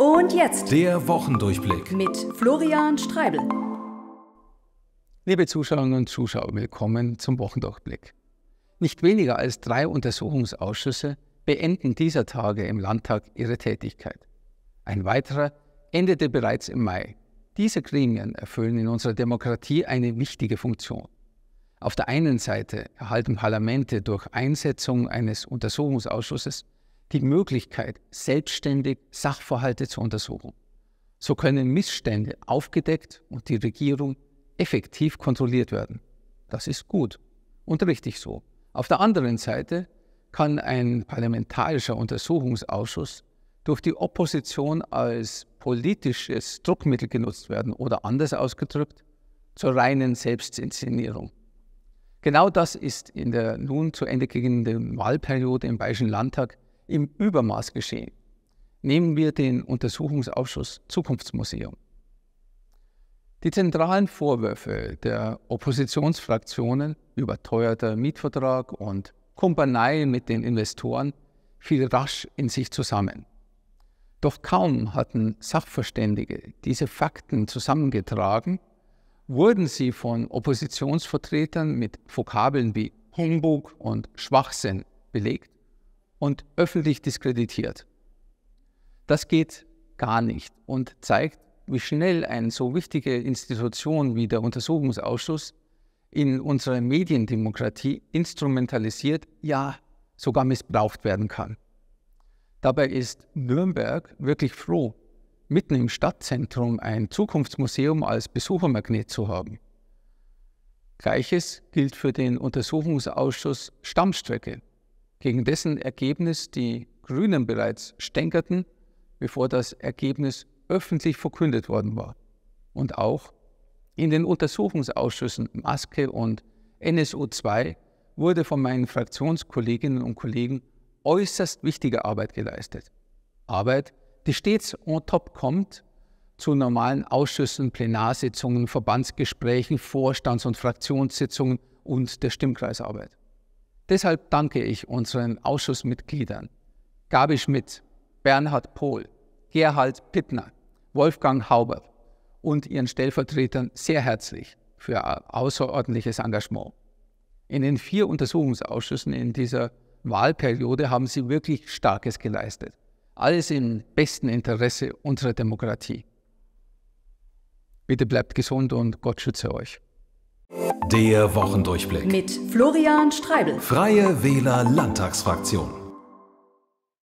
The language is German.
Und jetzt der Wochendurchblick mit Florian Streibel. Liebe Zuschauerinnen und Zuschauer, willkommen zum Wochendurchblick. Nicht weniger als drei Untersuchungsausschüsse beenden dieser Tage im Landtag ihre Tätigkeit. Ein weiterer endete bereits im Mai. Diese Gremien erfüllen in unserer Demokratie eine wichtige Funktion. Auf der einen Seite erhalten Parlamente durch Einsetzung eines Untersuchungsausschusses die Möglichkeit, selbstständig Sachverhalte zu untersuchen. So können Missstände aufgedeckt und die Regierung effektiv kontrolliert werden. Das ist gut und richtig so. Auf der anderen Seite kann ein parlamentarischer Untersuchungsausschuss durch die Opposition als politisches Druckmittel genutzt werden oder anders ausgedrückt zur reinen Selbstinszenierung. Genau das ist in der nun zu Ende gehenden Wahlperiode im Bayerischen Landtag im Übermaß geschehen. Nehmen wir den Untersuchungsausschuss Zukunftsmuseum. Die zentralen Vorwürfe der Oppositionsfraktionen, überteuerter Mietvertrag und Kumpanei mit den Investoren, fiel rasch in sich zusammen. Doch kaum hatten Sachverständige diese Fakten zusammengetragen, wurden sie von Oppositionsvertretern mit Vokabeln wie Humbug und Schwachsinn belegt und öffentlich diskreditiert. Das geht gar nicht und zeigt, wie schnell eine so wichtige Institution wie der Untersuchungsausschuss in unserer Mediendemokratie instrumentalisiert, ja sogar missbraucht werden kann. Dabei ist Nürnberg wirklich froh, mitten im Stadtzentrum ein Zukunftsmuseum als Besuchermagnet zu haben. Gleiches gilt für den Untersuchungsausschuss Stammstrecke, gegen dessen Ergebnis die Grünen bereits stänkerten, bevor das Ergebnis öffentlich verkündet worden war. Und auch in den Untersuchungsausschüssen Maske und NSU2 wurde von meinen Fraktionskolleginnen und Kollegen äußerst wichtige Arbeit geleistet. Arbeit, die stets on top kommt zu normalen Ausschüssen, Plenarsitzungen, Verbandsgesprächen, Vorstands- und Fraktionssitzungen und der Stimmkreisarbeit. Deshalb danke ich unseren Ausschussmitgliedern Gabi Schmidt, Bernhard Pohl, Gerhard Pittner, Wolfgang Hauber und ihren Stellvertretern sehr herzlich für ihr außerordentliches Engagement. In den vier Untersuchungsausschüssen in dieser Wahlperiode haben sie wirklich Starkes geleistet. Alles im besten Interesse unserer Demokratie. Bitte bleibt gesund und Gott schütze euch. Der Wochendurchblick. Mit Florian Streibel. Freie Wähler Landtagsfraktion.